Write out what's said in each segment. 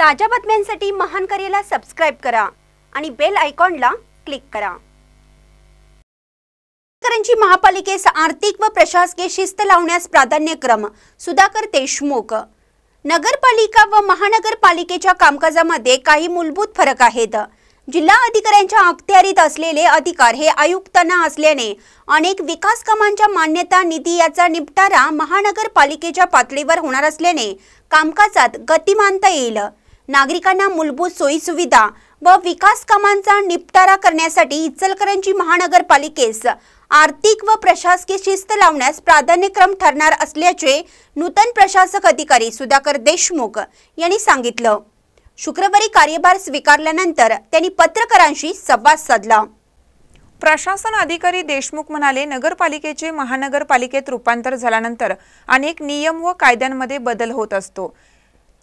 ताज्या बातम्यांसाठी महान करेला सबस्क्राईब करा आणि बेल आयकॉनला क्लिक करा करंजी महापालिकेस आर्थिक व प्रशासकीय शिस्त लावण्यास प्राधान्यक्रम सुधाकर देशमुख नगरपालिका व महानगरपालिकेच्या कामकाजामध्ये काही मूलभूत फरक आहेत जिल्हा अधिकाऱ्यांच्या अखत्यारीत असलेले अधिकार हे आयुक्तांना असल्याने अनेक विकास कामांच्या मान्यता निधी याचा निपटारा महानगरपालिकेच्या पातळीवर होणार असल्याने कामकाजात गतिमानता येईल नागरिकांना मूलभूत सोयीसुविधा व विकास कामांचा निपटारा करण्यासाठी इचलकरंजी महानगरपालिकेस आर्थिक व प्रशासकीय शिस्त लावण्यास प्राधान्यक्रम ठरणार असल्याचे नूतन प्रशासक अधिकारी सुधाकर देशमुख यांनी सांगितलं शुक्रवारी कार्यभार स्वीकारल्यानंतर त्यांनी पत्रकारांशी संवाद साधला प्रशासन अधिकारी देशमुख म्हणाले नगरपालिकेचे महानगरपालिकेत रूपांतर झाल्यानंतर अनेक नियम व कायद्यांमध्ये बदल होत असतो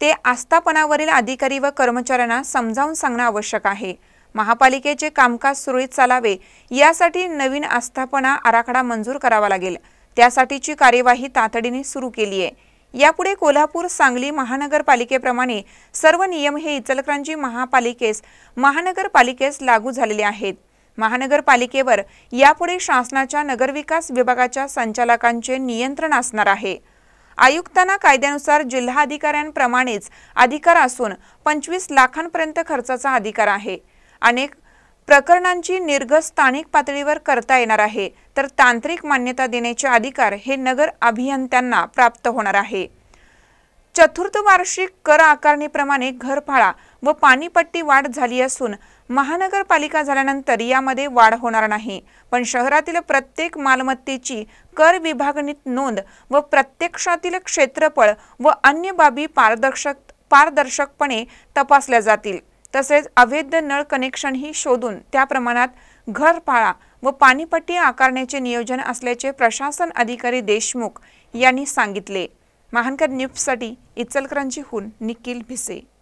ते आस्थापनावरील अधिकारी व कर्मचाऱ्यांना समजावून सांगणं आवश्यक आहे महापालिकेचे कामकाज सुरळीत चालावे यासाठी नवीन आस्थापना आराखडा मंजूर करावा लागेल त्यासाठीची कार्यवाही तातडीने सुरू केली आहे यापुढे कोल्हापूर सांगली महानगरपालिकेप्रमाणे सर्व नियम हे इचलकरांजी महापालिकेस महानगरपालिकेस लागू झालेले आहेत महानगरपालिकेवर यापुढे शासनाच्या नगरविकास विभागाच्या संचालकांचे नियंत्रण असणार आहे आयुक्तांना कायद्यानुसार अधिकाऱ्यांप्रमाणेच अधिकार असून पंचवीस लाखांपर्यंत खर्चाचा अधिकार आहे अनेक प्रकरणांची निर्घ स्थानिक पातळीवर करता येणार आहे तर तांत्रिक मान्यता देण्याचे अधिकार हे नगर अभियंत्यांना प्राप्त होणार आहे चतुर्थ वार्षिक कर आकारणीप्रमाणे घरफाळा व पाणीपट्टी वाढ झाली असून महानगरपालिका झाल्यानंतर यामध्ये वाढ होणार नाही पण शहरातील प्रत्येक मालमत्तेची कर विभागणीत नोंद व प्रत्यक्षातील क्षेत्रफळ व अन्य बाबी पारदर्शक पारदर्शकपणे तपासल्या जातील तसेच अवैध नळ कनेक्शनही शोधून त्या प्रमाणात घरपाळा व पाणीपट्टी आकारण्याचे नियोजन असल्याचे प्रशासन अधिकारी देशमुख यांनी सांगितले महानकर न्यूजसाठी इचलकरंजीहून निखिल भिसे